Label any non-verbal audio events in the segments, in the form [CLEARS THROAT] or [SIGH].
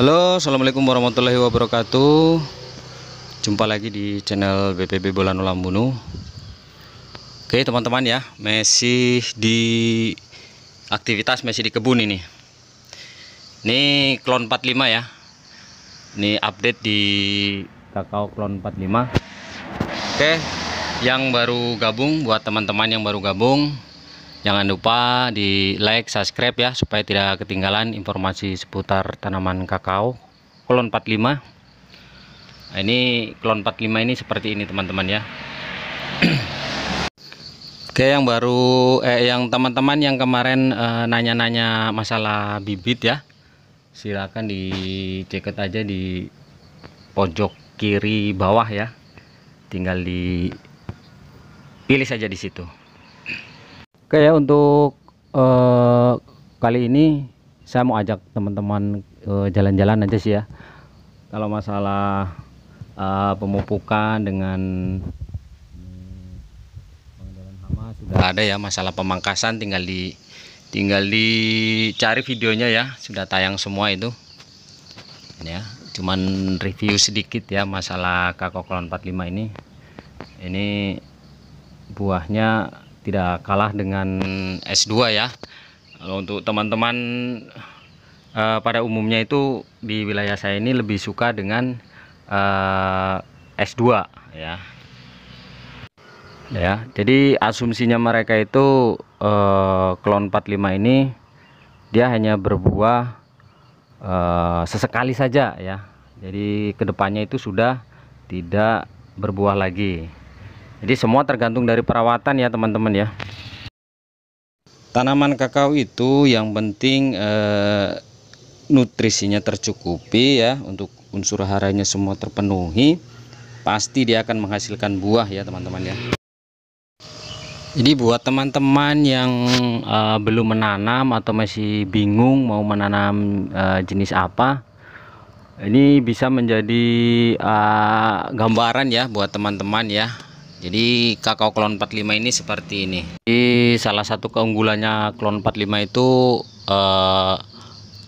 Halo Assalamualaikum warahmatullahi wabarakatuh Jumpa lagi di channel BPB Bola Nulambunu Oke teman-teman ya Masih di Aktivitas masih di kebun ini Ini klon 45 ya Ini update di Kakao klon 45 Oke Yang baru gabung Buat teman-teman yang baru gabung Jangan lupa di like, subscribe ya supaya tidak ketinggalan informasi seputar tanaman kakao klon 45. Nah, ini klon 45 ini seperti ini teman-teman ya. [CLEARS THROAT] Oke, yang baru eh yang teman-teman yang kemarin eh, nanya-nanya eh, masalah bibit ya. Silakan diceket aja di pojok kiri bawah ya. Tinggal di pilih saja di situ. Oke ya untuk uh, kali ini saya mau ajak teman-teman jalan eh, jalan-jalan aja sih ya. Kalau masalah uh, pemupukan dengan pengendalian hama sudah ada ya masalah pemangkasan tinggal di tinggal dicari videonya ya sudah tayang semua itu ya cuman review sedikit ya masalah kakokolon 45 ini ini buahnya tidak kalah dengan S2 ya kalau untuk teman-teman uh, pada umumnya itu di wilayah saya ini lebih suka dengan uh, eh, S2 ya ya jadi asumsinya mereka itu eh, 45 ini dia hanya berbuah eh, sesekali saja ya jadi kedepannya itu sudah tidak berbuah lagi jadi semua tergantung dari perawatan ya teman-teman ya. Tanaman kakao itu yang penting eh, nutrisinya tercukupi ya untuk unsur haranya semua terpenuhi pasti dia akan menghasilkan buah ya teman-teman ya. Jadi buat teman-teman yang uh, belum menanam atau masih bingung mau menanam uh, jenis apa, ini bisa menjadi uh, gambaran ya buat teman-teman ya jadi kakao klon 45 ini seperti ini jadi salah satu keunggulannya klon 45 itu eh,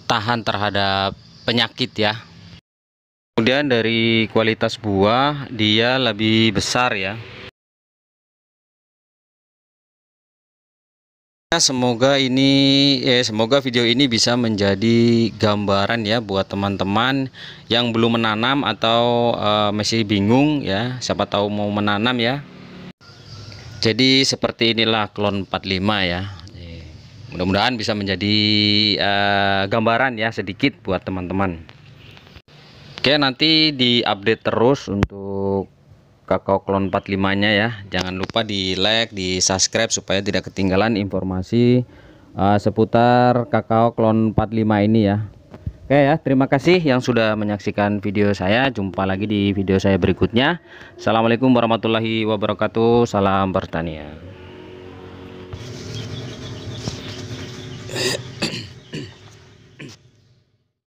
tahan terhadap penyakit ya kemudian dari kualitas buah dia lebih besar ya Ya, semoga ini eh, semoga video ini bisa menjadi gambaran ya buat teman-teman yang belum menanam atau uh, masih bingung ya, siapa tahu mau menanam ya. Jadi seperti inilah klon 45 ya. Mudah-mudahan bisa menjadi uh, gambaran ya sedikit buat teman-teman. Oke, nanti di-update terus untuk kakao klon 45 nya ya jangan lupa di like di subscribe supaya tidak ketinggalan informasi uh, seputar kakao klon 45 ini ya Oke ya terima kasih yang sudah menyaksikan video saya jumpa lagi di video saya berikutnya Assalamualaikum warahmatullahi wabarakatuh salam pertanian